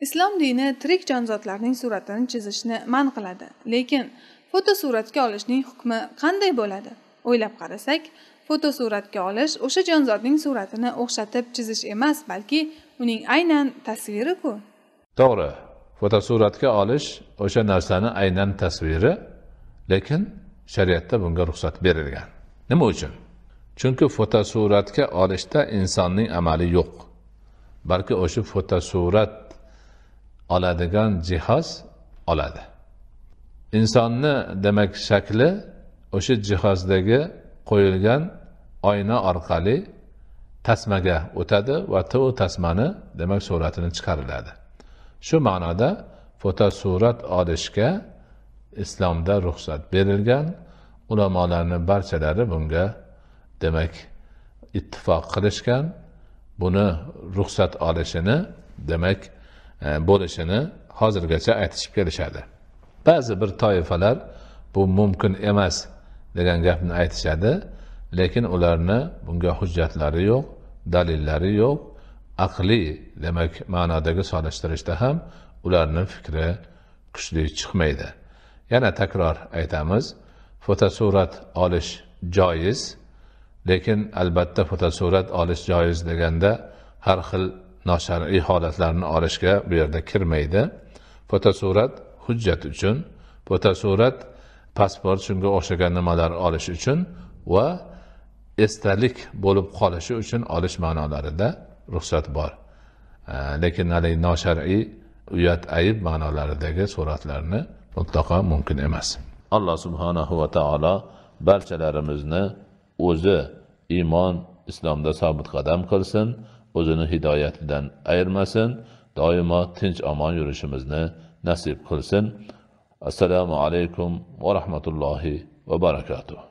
islom dini tirik jonzotlarning suratini chizishni man qiladi lekin fotosuratga olishning hukmi qanday bo'ladi o'ylab qarasak fotosuratga olish o'sha jonzotning suratini o'xshatib chizish emas balki uning aynan tasviriku to'g'ri fotosuratga olish o'sha narsani aynan tasviri lekin shariatda bunga ruxsat berilgan nima uchun chunki fotosuratga olishda insonning amali yo'q balki o'sha fotosurat oladigan jihoz oladi insonni demak shakli o'sha jihozdagi qo'yilgan oyna orqali tasmaga o'tadi va u tasmani demak suratini chiqariladi shu ma'noda fotosurat olishga islomda ruxsat berilgan ulamolarni barchalari bunga demak ittifoq qilishgan buni ruxsat olishini demak E, bo'lishini hozirgacha aytishib kelishadi ba'zi bir toifalar bu mumkin emas degan gapni aytishadi lekin ularni bunga hujjatlari yo'q dalillari yo'q aqliy demak ma'nodagi solishtirishda ham ularni fikri kuchli chiqmaydi yana takror aytamiz fotosurat olish joiz lekin albatta fotosurat olish joiz deganda har xil noshar'iy holatlarni olishga bu yerda kirmaydi fotosurat hujjat uchun fotosurat pasport shunga o'xshagan nimalar olish uchun va esdalik bo'lib qolishi uchun olish ma'nolarida ruxsat bor lekin haligi noshar'iy uyat ayb ma'nolaridagi suratlarni mutlaqo mumkin emas alloh subhanahu va taolo barchalarimizni o'zi iymon islomda sobit qadam qilsin o'zini hidoyatidan ayirmasin doimo tinch omon yurishimizni nasib qilsin assalomu alaykum va rahmatullohi va barakatuh